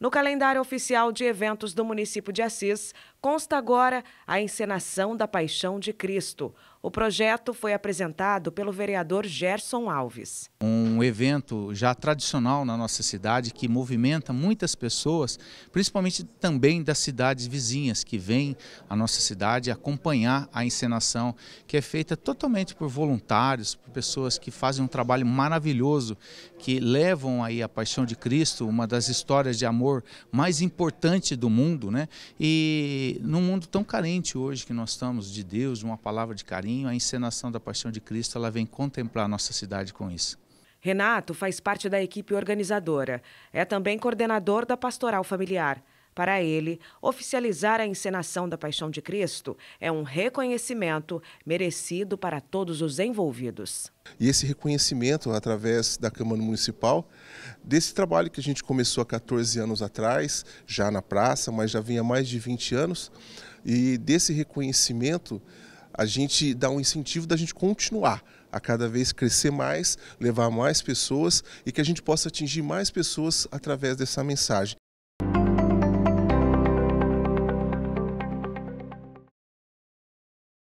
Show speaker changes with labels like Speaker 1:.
Speaker 1: No calendário oficial de eventos do município de Assis, consta agora a encenação da Paixão de Cristo. O projeto foi apresentado pelo vereador Gerson Alves.
Speaker 2: Um evento já tradicional na nossa cidade que movimenta muitas pessoas, principalmente também das cidades vizinhas que vêm à nossa cidade acompanhar a encenação, que é feita totalmente por voluntários, por pessoas que fazem um trabalho maravilhoso, que levam aí a Paixão de Cristo, uma das histórias de amor mais importante do mundo, né? E e num mundo tão carente hoje que nós estamos de Deus, de uma palavra de carinho, a encenação da Paixão de Cristo, ela vem contemplar a nossa cidade com isso.
Speaker 1: Renato faz parte da equipe organizadora. É também coordenador da Pastoral Familiar. Para ele, oficializar a encenação da Paixão de Cristo é um reconhecimento merecido para todos os envolvidos.
Speaker 3: E esse reconhecimento, através da Câmara Municipal, desse trabalho que a gente começou há 14 anos atrás, já na praça, mas já vinha há mais de 20 anos, e desse reconhecimento a gente dá um incentivo da gente continuar a cada vez crescer mais, levar mais pessoas e que a gente possa atingir mais pessoas através dessa mensagem.